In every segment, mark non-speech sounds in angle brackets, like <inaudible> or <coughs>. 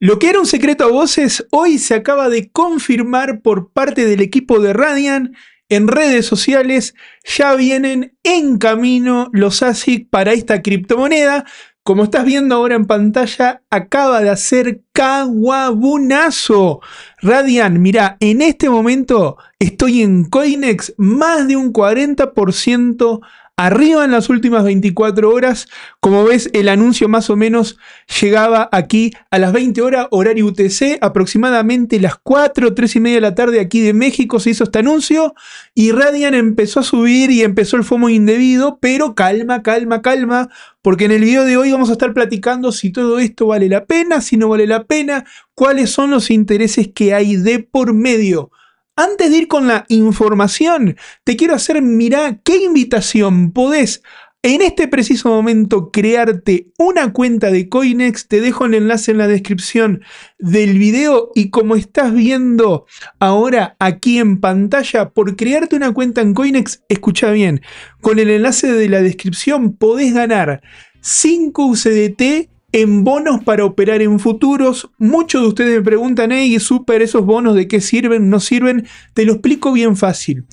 Lo que era un secreto a voces hoy se acaba de confirmar por parte del equipo de Radian en redes sociales. Ya vienen en camino los ASIC para esta criptomoneda. Como estás viendo ahora en pantalla, acaba de hacer caguabunazo. Radian, mira, en este momento estoy en Coinex más de un 40% arriba en las últimas 24 horas. Como ves, el anuncio más o menos llegaba aquí a las 20 horas, horario UTC, aproximadamente las 4, 3 y media de la tarde aquí de México se hizo este anuncio y Radian empezó a subir y empezó el FOMO indebido, pero calma, calma, calma, porque en el video de hoy vamos a estar platicando si todo esto vale la pena, si no vale la pena, cuáles son los intereses que hay de por medio. Antes de ir con la información, te quiero hacer mirar qué invitación podés en este preciso momento crearte una cuenta de Coinex, te dejo el enlace en la descripción del video y como estás viendo ahora aquí en pantalla, por crearte una cuenta en Coinex, escucha bien, con el enlace de la descripción podés ganar 5 UCDT en bonos para operar en futuros. Muchos de ustedes me preguntan, hey, super, esos bonos de qué sirven, no sirven. Te lo explico bien fácil.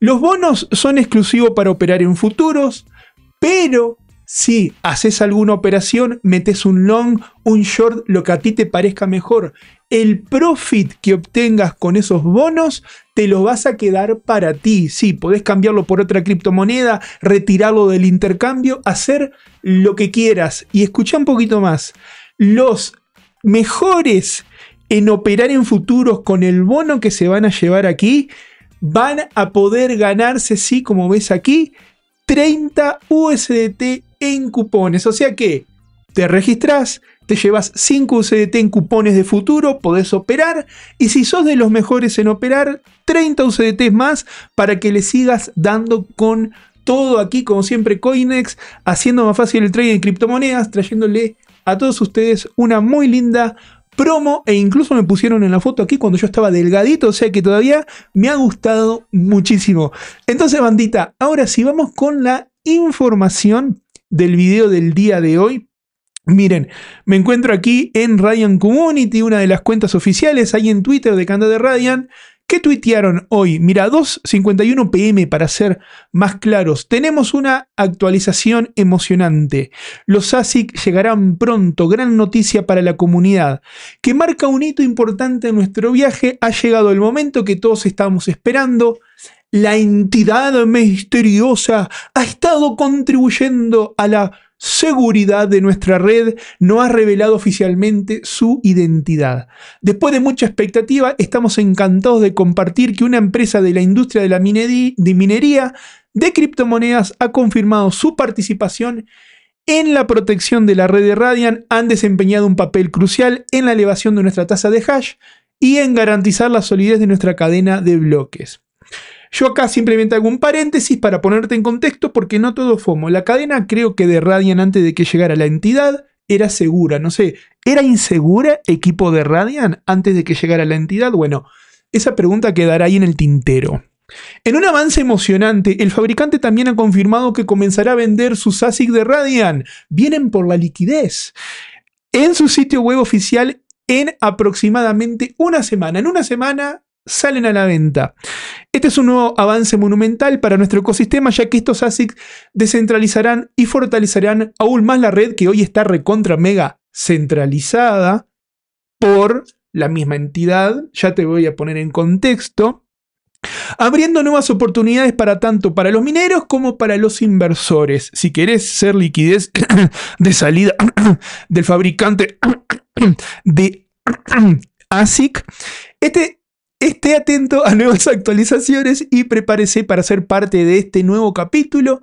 Los bonos son exclusivos para operar en futuros, pero si haces alguna operación, metes un long, un short, lo que a ti te parezca mejor. El profit que obtengas con esos bonos te lo vas a quedar para ti. Si podés cambiarlo por otra criptomoneda, retirarlo del intercambio, hacer lo que quieras. Y escucha un poquito más. Los mejores en operar en futuros con el bono que se van a llevar aquí van a poder ganarse, sí, como ves aquí, 30 USDT en cupones. O sea que te registras, te llevas 5 USDT en cupones de futuro, podés operar y si sos de los mejores en operar, 30 USDT más para que le sigas dando con todo aquí, como siempre, Coinex, haciendo más fácil el trading de criptomonedas, trayéndole a todos ustedes una muy linda promo e incluso me pusieron en la foto aquí cuando yo estaba delgadito, o sea que todavía me ha gustado muchísimo. Entonces, bandita, ahora sí vamos con la información del video del día de hoy. Miren, me encuentro aquí en Radian Community, una de las cuentas oficiales, ahí en Twitter de Canda de Radian, ¿Qué tuitearon hoy? Mira, 2.51 pm para ser más claros. Tenemos una actualización emocionante. Los ASIC llegarán pronto. Gran noticia para la comunidad. Que marca un hito importante en nuestro viaje. Ha llegado el momento que todos estamos esperando. La entidad misteriosa ha estado contribuyendo a la seguridad de nuestra red no ha revelado oficialmente su identidad. Después de mucha expectativa, estamos encantados de compartir que una empresa de la industria de la minería de criptomonedas ha confirmado su participación en la protección de la red de Radian, han desempeñado un papel crucial en la elevación de nuestra tasa de hash y en garantizar la solidez de nuestra cadena de bloques. Yo acá simplemente hago un paréntesis para ponerte en contexto porque no todo FOMO. La cadena creo que de Radian antes de que llegara la entidad era segura, no sé, ¿era insegura equipo de Radian antes de que llegara la entidad? Bueno, esa pregunta quedará ahí en el tintero. En un avance emocionante, el fabricante también ha confirmado que comenzará a vender sus ASIC de Radian. Vienen por la liquidez. En su sitio web oficial en aproximadamente una semana. En una semana salen a la venta. Este es un nuevo avance monumental para nuestro ecosistema, ya que estos ASIC descentralizarán y fortalecerán aún más la red que hoy está recontra mega centralizada por la misma entidad. Ya te voy a poner en contexto. Abriendo nuevas oportunidades para tanto para los mineros como para los inversores. Si querés ser liquidez <coughs> de salida <coughs> del fabricante <coughs> de ASIC, este Esté atento a nuevas actualizaciones y prepárese para ser parte de este nuevo capítulo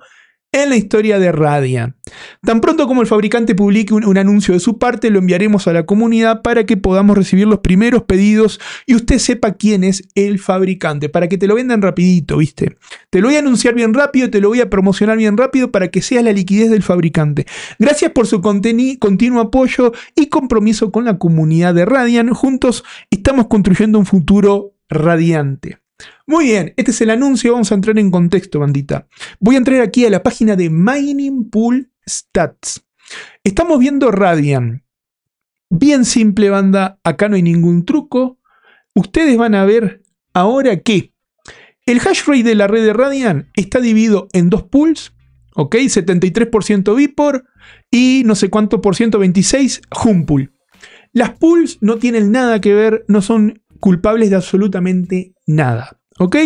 en la historia de Radian. Tan pronto como el fabricante publique un, anuncio de su parte, lo enviaremos a la comunidad para que podamos recibir los primeros pedidos y usted sepa quién es el fabricante, para que te lo vendan rapidito, ¿viste? Te lo voy a anunciar bien rápido, te lo voy a promocionar bien rápido para que sea la liquidez del fabricante. Gracias por su contenido continuo apoyo y compromiso con la comunidad de Radian. Juntos estamos construyendo un futuro radiante. Muy bien, este es el anuncio, vamos a entrar en contexto, bandita. Voy a entrar aquí a la página de Mining Pool Stats. Estamos viendo Radian. Bien simple, banda, acá no hay ningún truco. Ustedes van a ver ahora que el hash rate de la red de Radian está dividido en dos pools, ¿ok? 73% Vipor y no sé cuánto por ciento, 26, Humpool. Las pools no tienen nada que ver, no son culpables de absolutamente nada. ¿Ok?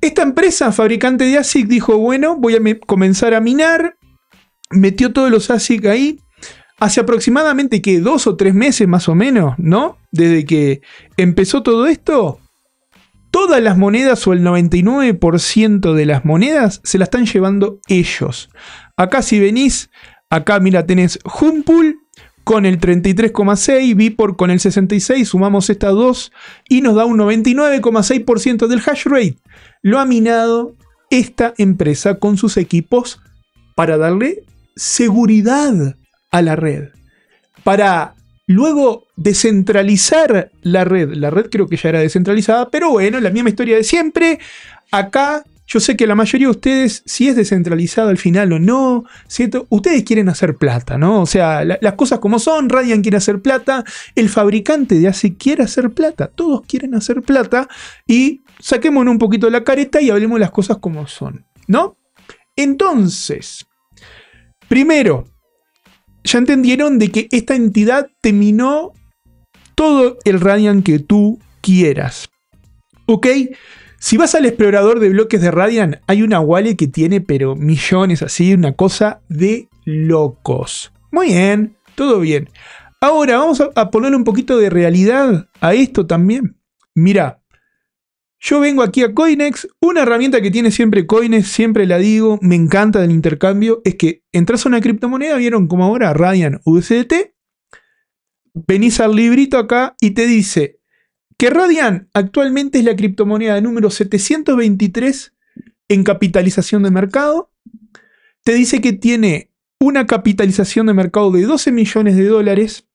Esta empresa, fabricante de ASIC, dijo, bueno, voy a comenzar a minar. Metió todos los ASIC ahí. Hace aproximadamente que dos o tres meses más o menos, ¿no? Desde que empezó todo esto, todas las monedas o el 99% de las monedas se las están llevando ellos. Acá si venís, acá mira, tenés Humpul, con el 33,6, por con el 66, sumamos estas dos y nos da un 99,6% del hash rate. Lo ha minado esta empresa con sus equipos para darle seguridad a la red, para luego descentralizar la red. La red creo que ya era descentralizada, pero bueno, la misma historia de siempre. Acá yo sé que la mayoría de ustedes, si es descentralizado al final o no, ¿cierto? Ustedes quieren hacer plata, ¿no? O sea, las cosas como son, Radian quiere hacer plata, el fabricante de ACE quiere hacer plata, todos quieren hacer plata y saquémonos un poquito la careta y hablemos las cosas como son, ¿no? Entonces, primero, ya entendieron de que esta entidad te minó todo el Radian que tú quieras. ¿Ok? Si vas al explorador de bloques de Radian, hay una wallet que tiene, pero millones así, una cosa de locos. Muy bien, todo bien. Ahora vamos a poner un poquito de realidad a esto también. Mira, yo vengo aquí a Coinex, una herramienta que tiene siempre Coinex, siempre la digo, me encanta del intercambio, es que entras a una criptomoneda, vieron como ahora Radian USDT, venís al librito acá y te dice que Radian actualmente es la criptomoneda número 723 en capitalización de mercado. Te dice que tiene una capitalización de mercado de 12 millones de dólares.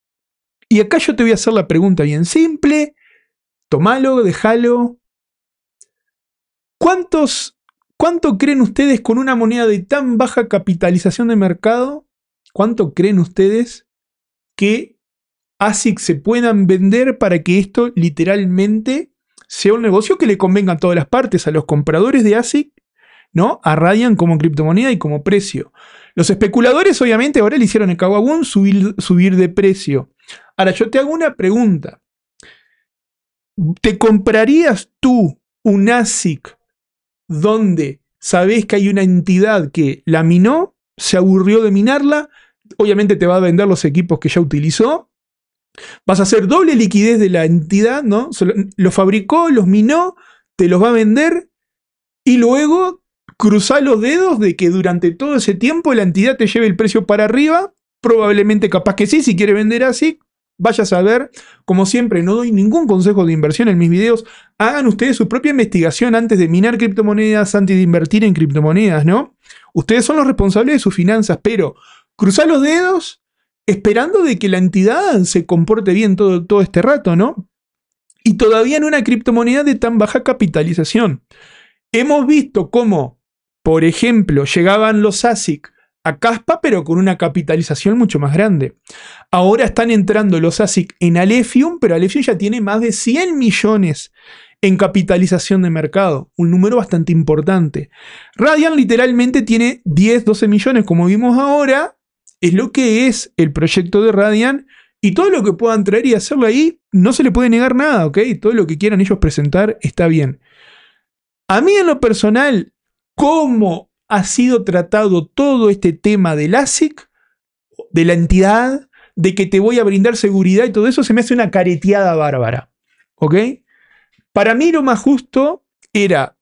Y acá yo te voy a hacer la pregunta bien simple. Tomalo, déjalo. ¿Cuántos, ¿Cuánto creen ustedes con una moneda de tan baja capitalización de mercado? ¿Cuánto creen ustedes que ASIC se puedan vender para que esto literalmente sea un negocio que le convenga a todas las partes, a los compradores de ASIC, ¿no? A Radian como criptomoneda y como precio. Los especuladores, obviamente, ahora le hicieron el Kawabun subir, subir de precio. Ahora, yo te hago una pregunta. ¿Te comprarías tú un ASIC donde sabes que hay una entidad que la minó, se aburrió de minarla, obviamente te va a vender los equipos que ya utilizó Vas a hacer doble liquidez de la entidad, ¿no? Los fabricó, los minó, te los va a vender y luego cruza los dedos de que durante todo ese tiempo la entidad te lleve el precio para arriba. Probablemente capaz que sí, si quiere vender así, vaya a saber. Como siempre, no doy ningún consejo de inversión en mis videos. Hagan ustedes su propia investigación antes de minar criptomonedas, antes de invertir en criptomonedas, ¿no? Ustedes son los responsables de sus finanzas, pero cruza los dedos esperando de que la entidad se comporte bien todo, todo este rato, ¿no? Y todavía en una criptomoneda de tan baja capitalización. Hemos visto cómo, por ejemplo, llegaban los ASIC a Caspa, pero con una capitalización mucho más grande. Ahora están entrando los ASIC en Alephium, pero Alefium ya tiene más de 100 millones en capitalización de mercado, un número bastante importante. Radian literalmente tiene 10, 12 millones, como vimos ahora, es lo que es el proyecto de Radian y todo lo que puedan traer y hacerlo ahí, no se le puede negar nada, ¿ok? Todo lo que quieran ellos presentar está bien. A mí en lo personal, cómo ha sido tratado todo este tema del ASIC, de la entidad, de que te voy a brindar seguridad y todo eso, se me hace una careteada bárbara, ¿ok? Para mí lo más justo era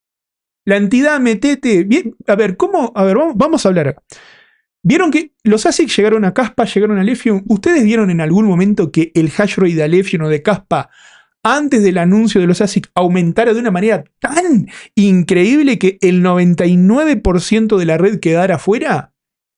la entidad metete, bien, a ver, ¿cómo? A ver, vamos, a hablar ¿Vieron que los ASIC llegaron a Caspa, llegaron a Lefion? ¿Ustedes vieron en algún momento que el hash rate de Lefion o de Caspa antes del anuncio de los ASIC aumentara de una manera tan increíble que el 99% de la red quedara fuera?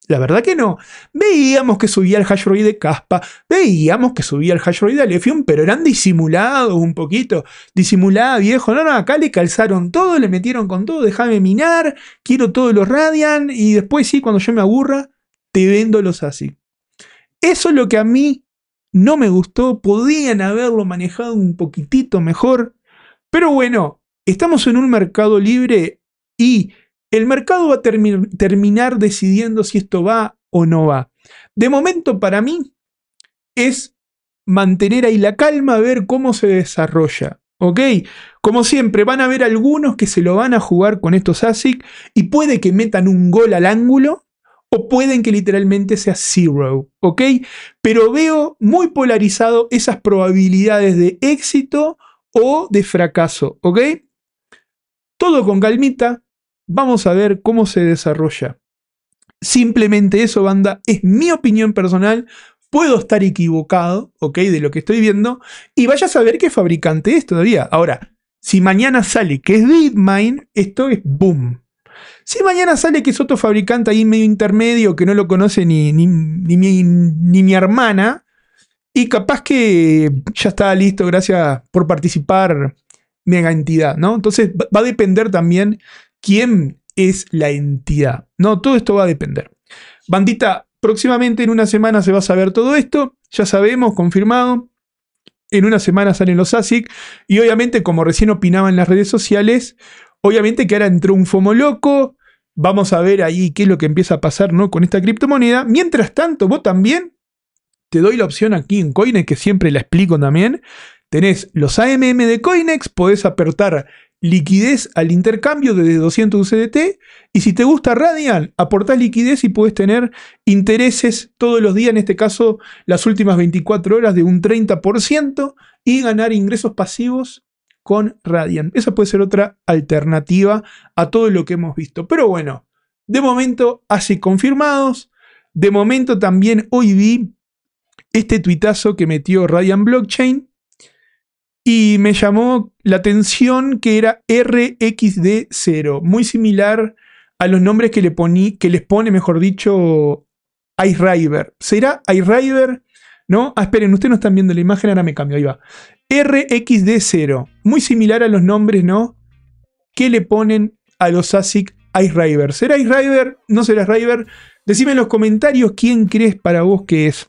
La verdad que no. Veíamos que subía el hash de Caspa, veíamos que subía el hash de Alefion, pero eran disimulados un poquito. Disimulada, viejo. No, no, acá le calzaron todo, le metieron con todo, déjame minar, quiero todos los Radian y después sí, cuando yo me aburra, te vendo los así. Eso es lo que a mí no me gustó, podían haberlo manejado un poquitito mejor, pero bueno, estamos en un mercado libre y el mercado va a terminar decidiendo si esto va o no va. De momento para mí es mantener ahí la calma, ver cómo se desarrolla. ¿Ok? Como siempre, van a haber algunos que se lo van a jugar con estos ASIC y puede que metan un gol al ángulo o pueden que literalmente sea zero, ¿ok? Pero veo muy polarizado esas probabilidades de éxito o de fracaso, ¿ok? Todo con calmita, Vamos a ver cómo se desarrolla. Simplemente eso, banda, es mi opinión personal. Puedo estar equivocado, ¿ok? De lo que estoy viendo. Y vaya a saber qué fabricante es todavía. Ahora, si mañana sale que es DeepMind, esto es boom. Si mañana sale que es otro fabricante ahí medio intermedio que no lo conoce ni, ni, mi, ni mi hermana, y capaz que ya está listo, gracias por participar, mega entidad, ¿no? Entonces va a depender también quién es la entidad. No, todo esto va a depender. Bandita, próximamente en una semana se va a saber todo esto. Ya sabemos, confirmado. En una semana salen los ASIC. Y obviamente, como recién opinaba en las redes sociales, obviamente que ahora entró un FOMO loco. Vamos a ver ahí qué es lo que empieza a pasar ¿no? con esta criptomoneda. Mientras tanto, vos también te doy la opción aquí en Coinex, que siempre la explico también. Tenés los AMM de Coinex, podés apertar liquidez al intercambio desde 200 USDT. Y si te gusta Radian, aportás liquidez y puedes tener intereses todos los días, en este caso las últimas 24 horas de un 30% y ganar ingresos pasivos con Radian. Esa puede ser otra alternativa a todo lo que hemos visto. Pero bueno, de momento así confirmados. De momento también hoy vi este tuitazo que metió Radian Blockchain y me llamó la atención que era RXD0, muy similar a los nombres que, le que les pone, mejor dicho, Ice ¿Será IceRiver? ¿No? Ah, esperen, ustedes no están viendo la imagen, ahora me cambio, ahí va. RXD0, muy similar a los nombres, ¿no? Que le ponen a los ASIC Ice ¿Será Ice ¿No será rider. Decime en los comentarios quién crees para vos que es.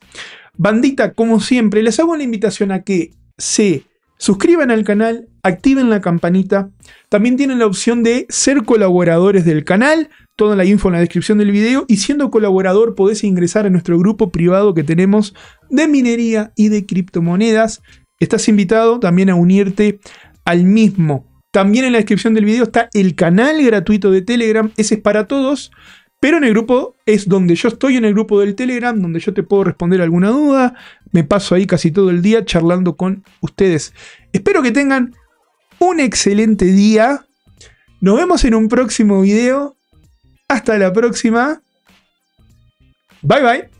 Bandita, como siempre, les hago la invitación a que se Suscriban al canal, activen la campanita. También tienen la opción de ser colaboradores del canal. Toda la info en la descripción del video. Y siendo colaborador podés ingresar a nuestro grupo privado que tenemos de minería y de criptomonedas. Estás invitado también a unirte al mismo. También en la descripción del video está el canal gratuito de Telegram. Ese es para todos. Pero en el grupo es donde yo estoy, en el grupo del Telegram, donde yo te puedo responder alguna duda. Me paso ahí casi todo el día charlando con ustedes. Espero que tengan un excelente día. Nos vemos en un próximo video. Hasta la próxima. Bye bye.